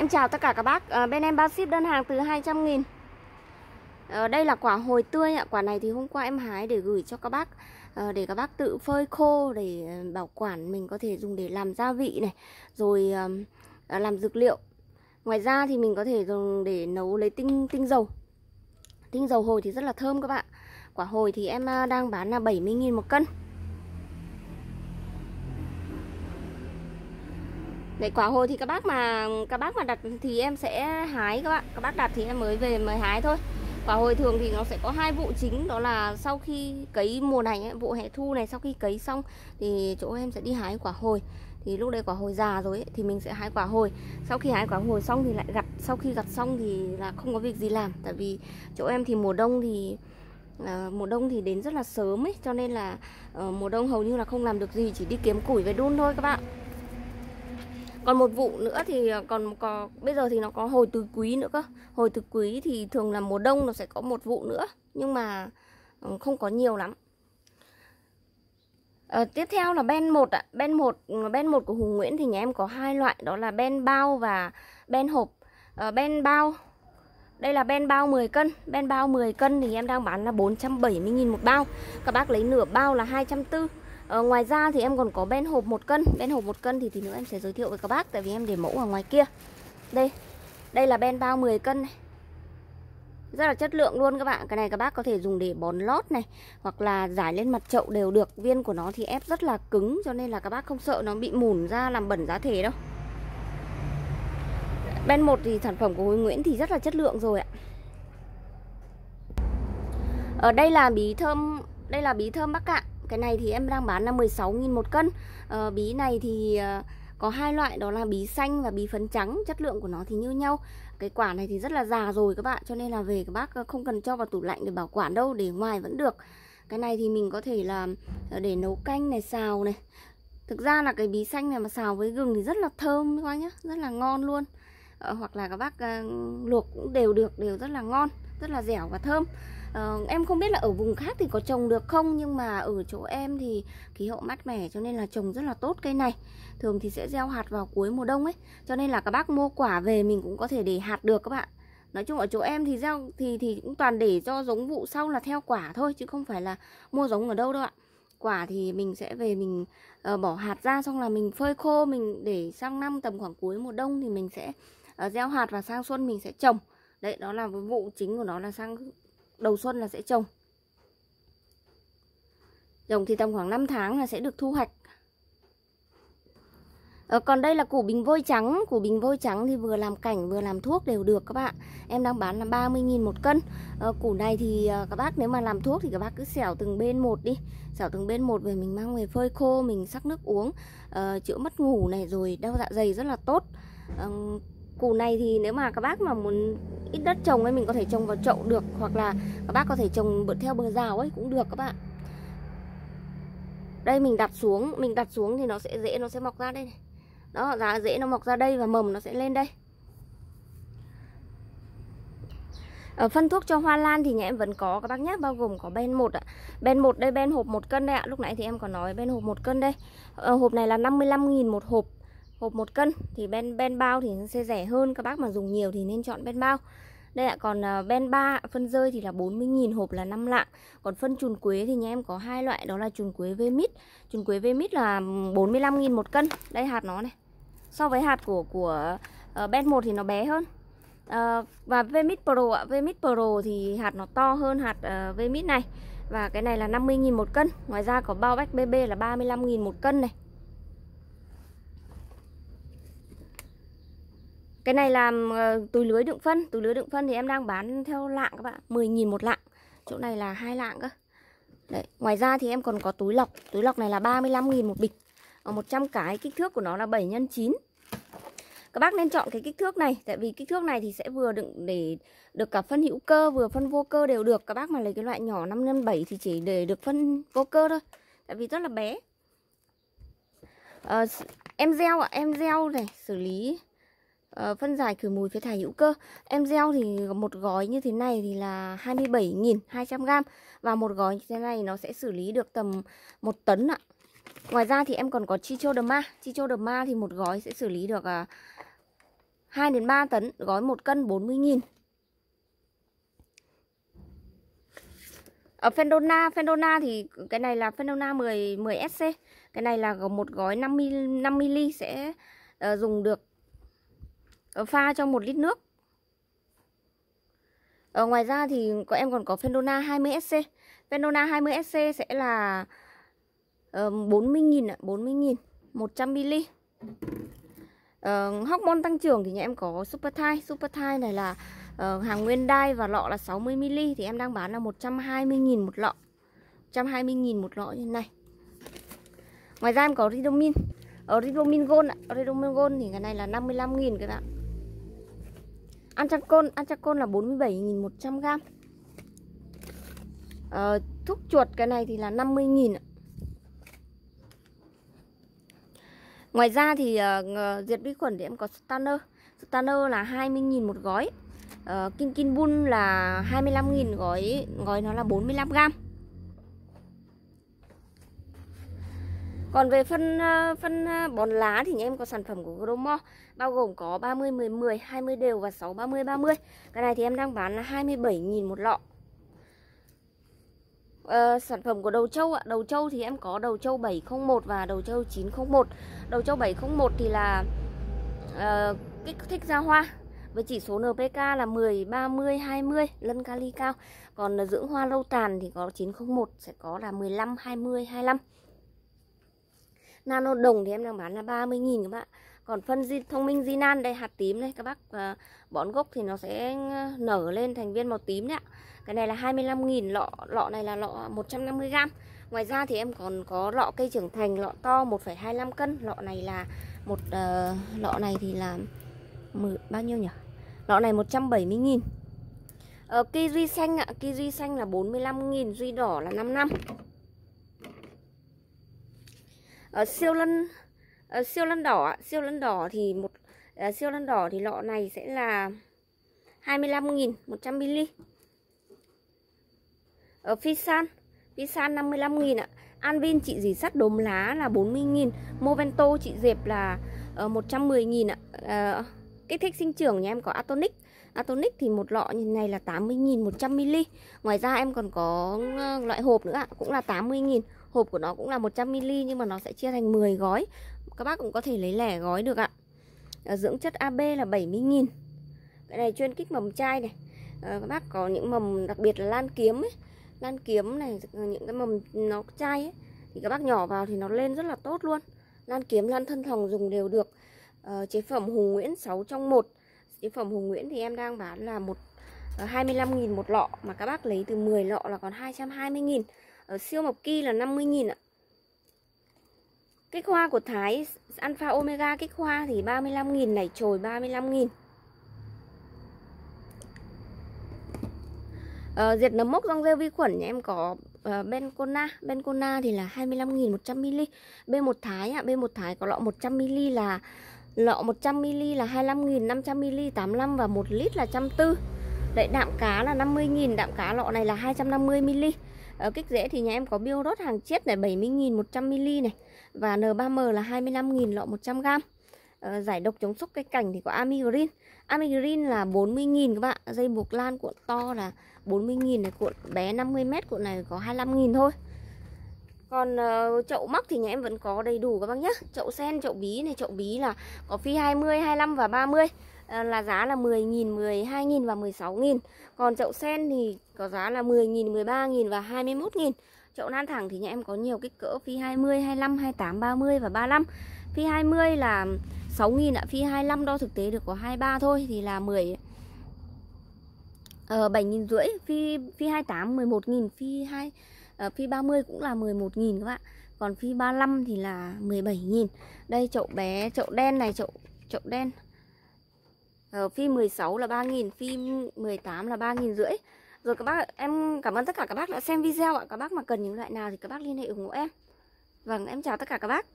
Em chào tất cả các bác à, Bên em bao ship đơn hàng từ 200 nghìn à, Đây là quả hồi tươi ạ Quả này thì hôm qua em hái để gửi cho các bác à, Để các bác tự phơi khô Để bảo quản Mình có thể dùng để làm gia vị này Rồi à, làm dược liệu Ngoài ra thì mình có thể dùng để nấu lấy tinh tinh dầu Tinh dầu hồi thì rất là thơm các bạn Quả hồi thì em đang bán là 70.000 một cân Đấy quả hồi thì các bác mà các bác mà đặt thì em sẽ hái các bạn. Các bác đặt thì em mới về mới hái thôi. Quả hồi thường thì nó sẽ có hai vụ chính đó là sau khi cấy mùa này ấy, vụ hè thu này sau khi cấy xong thì chỗ em sẽ đi hái quả hồi. Thì lúc đấy quả hồi già rồi ấy, thì mình sẽ hái quả hồi. Sau khi hái quả hồi xong thì lại gặt, sau khi gặt xong thì là không có việc gì làm tại vì chỗ em thì mùa đông thì à, mùa đông thì đến rất là sớm ấy cho nên là à, mùa đông hầu như là không làm được gì chỉ đi kiếm củi về đun thôi các bạn còn một vụ nữa thì ờ, còn có bây giờ thì nó có hồi từ quý nữa cơ hồi từ quý thì thường là mùa đông nó sẽ có một vụ nữa nhưng mà ừ, không có nhiều lắm à, tiếp theo là ben một ạ ben một ừ, ben một của hùng nguyễn thì nhà em có hai loại đó là ben bao và ben hộp à, ben bao đây là ben bao 10 cân Ben bao 10 cân thì em đang bán là 470.000 một bao Các bác lấy nửa bao là 240 ờ, Ngoài ra thì em còn có ben hộp 1 cân Ben hộp 1 cân thì tí nữa em sẽ giới thiệu với các bác Tại vì em để mẫu ở ngoài kia Đây, đây là ben bao 10 cân này rất là chất lượng luôn các bạn Cái này các bác có thể dùng để bón lót này Hoặc là giải lên mặt chậu đều được Viên của nó thì ép rất là cứng Cho nên là các bác không sợ nó bị mùn ra làm bẩn giá thể đâu Ben 1 thì sản phẩm của Hối Nguyễn thì rất là chất lượng rồi ạ Ở đây là bí thơm Đây là bí thơm Bắc Cạn cái này thì em đang bán là 16.000 một cân à, Bí này thì ờ, có hai loại đó là bí xanh và bí phấn trắng Chất lượng của nó thì như nhau Cái quả này thì rất là già rồi các bạn Cho nên là về các bác ờ, không cần cho vào tủ lạnh để bảo quản đâu Để ngoài vẫn được Cái này thì mình có thể là để nấu canh này, xào này Thực ra là cái bí xanh này mà xào với gừng thì rất là thơm các bác nhá Rất là ngon luôn à, Hoặc là các bác luộc cũng đều được, đều rất là ngon Rất là dẻo và thơm uh, em không biết là ở vùng khác thì có trồng được không nhưng mà ở chỗ em thì khí hậu mát mẻ cho nên là trồng rất là tốt cây này thường thì sẽ gieo hạt vào cuối mùa đông ấy cho nên là các bác mua quả về mình cũng có thể để hạt được các bạn nói chung ở chỗ em thì gieo thì thì cũng toàn để cho giống vụ sau là theo quả thôi chứ không phải là mua giống ở đâu đâu ạ quả thì mình sẽ về mình uh, bỏ hạt ra xong là mình phơi khô mình để sang năm tầm khoảng cuối mùa đông thì mình sẽ uh, gieo hạt và sang xuân mình sẽ trồng đấy đó là vụ chính của nó là sang đầu xuân là sẽ trồng Trồng thì tầm khoảng 5 tháng là sẽ được thu hoạch Ờ, còn đây là củ bình vôi trắng Củ bình vôi trắng thì vừa làm cảnh vừa làm thuốc đều được các bạn Em đang bán là 30.000 một cân ờ, Củ này thì ờ, các bác nếu mà làm thuốc thì các bác cứ xẻo từng bên một đi Xẻo từng bên một về mình mang về phơi khô Mình sắc nước uống ờ, Chữa mất ngủ này rồi đau dạ dày rất là tốt ờ, củ này thì nếu mà các bác mà muốn ít đất trồng ấy mình có thể trồng vào chậu được hoặc là các bác có thể trồng bật theo bờ rào ấy cũng được các bạn đây mình đặt xuống mình đặt xuống thì nó sẽ dễ nó sẽ mọc ra đây này đó giá dễ nó mọc ra đây và mầm nó sẽ lên đây Ở phân thuốc cho hoa lan thì nhà em vẫn có các bác nhé bao gồm có ben 1 ạ ben 1 đây ben hộp 1 cân đây ạ lúc nãy thì em có nói ben hộp 1 cân đây ờ, hộp này là 55.000 một hộp hộp một cân thì bên ben bao thì sẽ rẻ hơn các bác mà dùng nhiều thì nên chọn ben bao đây ạ, còn à, ben 3 phân rơi thì là 40.000 hộp là 5 lạng. Còn phân chùn quế thì nhà em có hai loại đó là chùn quế V mít. Chùn quế V mít là 45.000 ừ, một cân. Đây hạt nó này. So với hạt của của uh, ben 1 thì nó bé hơn. Ờ, và V mít Pro ạ, V mít Pro thì hạt nó to hơn hạt uh, ờ, V mít này. Và cái này là 50.000 một cân. Ngoài ra có bao bách BB là 35.000 một cân này. Cái này làm ờ, túi lưới đựng phân Túi lưới đựng phân thì em đang bán theo lạng các bạn 10.000 một lạng Chỗ này là hai lạng cơ Đấy. Ngoài ra thì em còn có túi lọc Túi lọc này là 35.000 một bịch Ở 100 cái kích thước của nó là 7 x 9 các bác nên chọn cái kích thước này Tại vì kích thước này thì sẽ vừa đựng để được cả phân hữu cơ vừa phân vô cơ đều được Các bác mà lấy cái loại nhỏ 5 x 7 thì chỉ để được phân vô cơ thôi Tại vì rất là bé à, Em gieo ạ, à, em gieo này, xử lý Ờ, phân giải khử mùi phế thải hữu cơ. Em gieo thì một gói như thế này thì là 27.200g và một gói như thế này nó sẽ xử lý được tầm 1 tấn ạ. Ngoài ra thì em còn có chi chi ma Chichoderma. ma thì một gói sẽ xử lý được uh, à, 2 đến 3 tấn, gói 1 cân 40.000. Ở ờ, Fendona, Fendona thì cái này là Fendona 10 10SC. Cái này là một gói 50 5 ml sẽ uh, dùng được Ờ, pha trong một lít nước ở ờ, ngoài ra thì có em còn có Fendona 20SC Fendona 20SC sẽ là uh, ờ, 40.000 ạ 40.000 100ml uh, Hormone tăng trưởng thì nhà em có Super Thai Super Thai này là uh, hàng nguyên đai và lọ là 60ml Thì em đang bán là 120.000 một lọ 120.000 một lọ như này Ngoài ra em có Ridomin Ở Ridomin Gold ạ Ridomin Gold thì cái này là 55.000 các bạn Antracon Antracon là 47.100 gram à, thuốc chuột cái này thì là 50.000 Ngoài ra thì uh, diệt vi khuẩn thì em có Stanner Stanner là 20.000 một gói uh, ờ, Kinkin Bull là 25.000 gói gói nó là 45 gram Còn về phân ờ, phân ờ, bón lá thì nhà em có sản phẩm của Gromo bao gồm có 30 10 10, 20 đều và 6 30 30. Cái này thì em đang bán là 27.000 một lọ. À, sản phẩm của đầu châu ạ. Đầu châu thì em có đầu trâu 701 và đầu trâu 901. Đầu trâu 701 thì là uh, kích thích ra hoa với chỉ số NPK là 10, 30, 20 lân kali cao. Còn dưỡng hoa lâu tàn thì có 901 sẽ có là 15, 20, 25 nano đồng thì em đang bán là 30.000 các bạn còn phân di, thông minh di nan đây hạt tím đây các bác à, bón gốc thì nó sẽ à, nở lên thành viên màu tím đấy ạ cái này là 25.000 lọ lọ này là lọ 150 g ngoài ra thì em còn có lọ cây trưởng thành lọ to 1,25 cân lọ này là một uh, lọ này thì là bao nhiêu nhỉ lọ này 170.000 Ờ, duy xanh ạ, duy xanh là 45.000, duy đỏ là 5 năm ở ờ, siêu lân uh, siêu lân đỏ siêu lân đỏ thì một uh, siêu lân đỏ thì lọ này sẽ là 25.000 100 ml ở phi san phi san 55.000 ạ Anvin chị dì sắt đốm lá là 40.000 Movento chị dẹp là uh, 110.000 ạ uh, Kích thích sinh trưởng nhà em có Atonic Atonic thì một lọ như này là 80.000 100ml Ngoài ra em còn có loại hộp nữa ạ Cũng là 80.000 hộp của nó cũng là 100ml nhưng mà nó sẽ chia thành 10 gói các bác cũng có thể lấy lẻ gói được ạ ờ, dưỡng chất AB là 70.000 cái này chuyên kích mầm chai này ờ, các bác có những mầm đặc biệt là lan kiếm ấy lan kiếm này những cái mầm nó chai ấy thì các bác nhỏ vào thì nó lên rất là tốt luôn lan kiếm lan thân thòng dùng đều được ờ, chế phẩm Hùng Nguyễn 6 trong 1 chế phẩm Hùng Nguyễn thì em đang bán là một 25.000 một lọ mà các bác lấy từ 10 lọ là còn 220.000 ở ờ, siêu mộc kỳ là 50.000 ạ Kích hoa của Thái Alpha Omega kích hoa thì 35.000 này trồi 35.000 Ờ, diệt nấm mốc rong rêu vi khuẩn nhà em có uh, Bencona Bencona thì là 25.100ml B1 Thái ạ, à, B1 Thái có lọ 100ml là lọ 100ml là 25.500ml 85 và 1 lít là 140 Đấy đạm cá là 50.000 Đạm cá lọ này là 250ml ở kích rễ thì nhà em có biêu hàng chiết này 70.000 100ml này và N3M là 25.000 lọ 100g ờ, giải độc chống sốc cây cảnh thì có Amigrin Amigrin là 40.000 các bạn dây buộc lan cuộn to là 40.000 này cuộn bé 50m cuộn này có 25.000 thôi còn uh, chậu móc thì nhà em vẫn có đầy đủ các bác nhé Chậu sen, chậu bí này, chậu bí là có phi 20, 25 và 30 Ờ, là giá là 10.000, 12.000 và 16.000. Còn chậu sen thì có giá là 10.000, 13.000 và 21.000. Chậu nan thẳng thì nhà em có nhiều kích cỡ phi 20, 25, 28, 30 và 35. Phi 20 là 6.000 ạ, phi 25 đo thực tế được có 23 thôi thì là 10 ờ, 7 rưỡi, phi phi 28 11.000, phi 2 uh, ờ, phi 30 cũng là 11.000 các bạn. Còn phi 35 thì là 17.000. Đây chậu bé, chậu đen này, chậu chậu đen rồi, ờ, phim 16 là 3.000 Phim 18 là 3.000 rưỡi Rồi các bác em cảm ơn tất cả các bác đã xem video ạ Các bác mà cần những loại nào thì các bác liên hệ ủng hộ em Vâng em chào tất cả các bác